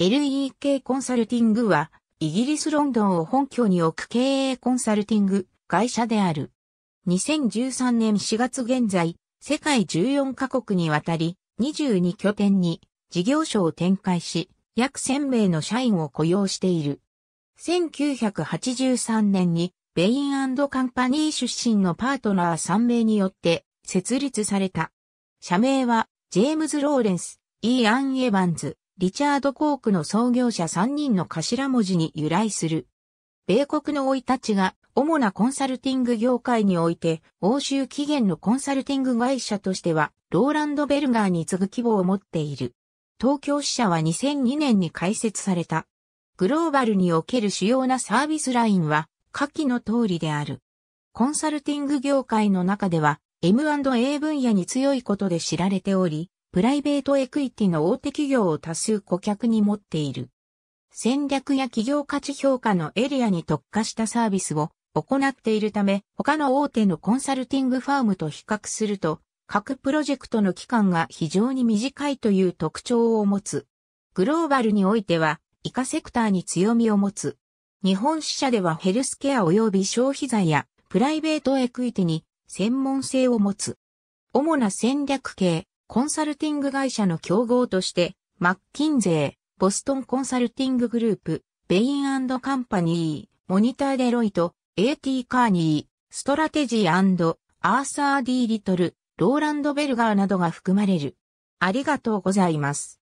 LEK コンサルティングは、イギリスロンドンを本拠に置く経営コンサルティング会社である。2013年4月現在、世界14カ国にわたり、22拠点に事業所を展開し、約1000名の社員を雇用している。1983年に、ベインカンパニー出身のパートナー3名によって設立された。社名は、ジェームズ・ローレンス、イーアン・エヴァンズ、リチャード・コークの創業者3人の頭文字に由来する。米国の老い立ちが主なコンサルティング業界において欧州起源のコンサルティング会社としてはローランド・ベルガーに次ぐ規模を持っている。東京支社は2002年に開設された。グローバルにおける主要なサービスラインは下記の通りである。コンサルティング業界の中では M&A 分野に強いことで知られており、プライベートエクイティの大手企業を多数顧客に持っている。戦略や企業価値評価のエリアに特化したサービスを行っているため、他の大手のコンサルティングファームと比較すると、各プロジェクトの期間が非常に短いという特徴を持つ。グローバルにおいては、以下セクターに強みを持つ。日本支社ではヘルスケア及び消費財やプライベートエクイティに専門性を持つ。主な戦略系、コンサルティング会社の競合として、マッキンゼー、ボストンコンサルティンググループ、ベインカンパニー、モニターデロイト、AT カーニー、ストラテジーアーサー・ディ・リトル、ローランド・ベルガーなどが含まれる。ありがとうございます。